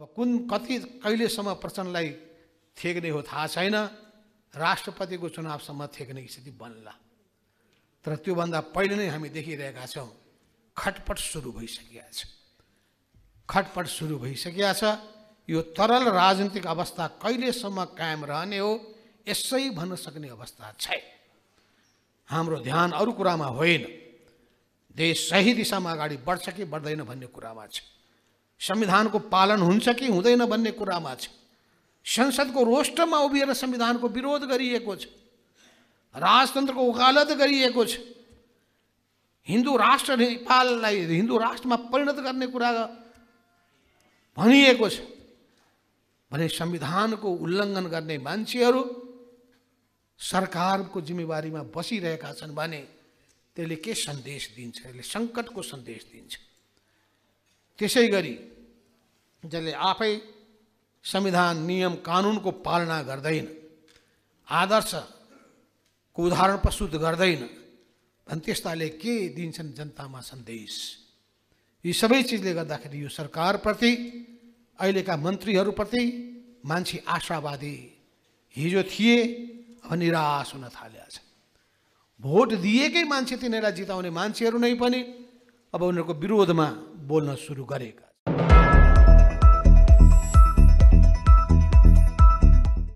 अब कुन कति कहिलेसम्म प्रचण्डलाई थ्याक्ने हो थाहा छैन राष्ट्रपतिको चुनावसम्म थ्याक्ने स्थिति बन्ला तर त्योभन्दा पहिले नै हामी देखिरहेका छौँ खटपट सुरु भइसकेका छ खटपट सुरु भइसकेका छ यो तरल राजनीतिक अवस्था कहिलेसम्म कायम रहने हो यसै भन्न सक्ने अवस्था छैन हाम्रो ध्यान अरू कुरामा होइन देश सही दिशामा अगाडि बढ्छ कि बढ्दैन भन्ने कुरामा छ संविधानको पालन हुन्छ कि हुँदैन भन्ने कुरामा छ संसदको रोस्टरमा उभिएर संविधानको विरोध गरिएको छ राजतन्त्रको वकालत गरिएको छ हिन्दू राष्ट्र नेपाललाई हिन्दू राष्ट्रमा परिणत गर्ने कुरा भनिएको छ भने संविधानको उल्लङ्घन गर्ने मान्छेहरू सरकारको जिम्मेवारीमा बसिरहेका छन् भने त्यसले के सन्देश दिन्छ यसले सङ्कटको सन्देश दिन्छ त्यसै गरी जसले आफै संविधान नियम कानुनको पालना गर्दैन आदर्शको उदाहरण प्रस्तुत गर्दैन अनि त्यस्ताले के दिन्छन् जनतामा सन्देश यी सबै चिजले गर्दाखेरि यो सरकारप्रति अहिलेका मन्त्रीहरूप्रति मान्छे आशावादी हिजो थिए अब निराश हुन थालेका छ भोट दिएकै मान्छे तिनीहरूलाई जिताउने मान्छेहरू नै पनि अब उनीहरूको विरोधमा बोल्न सुरु गरेका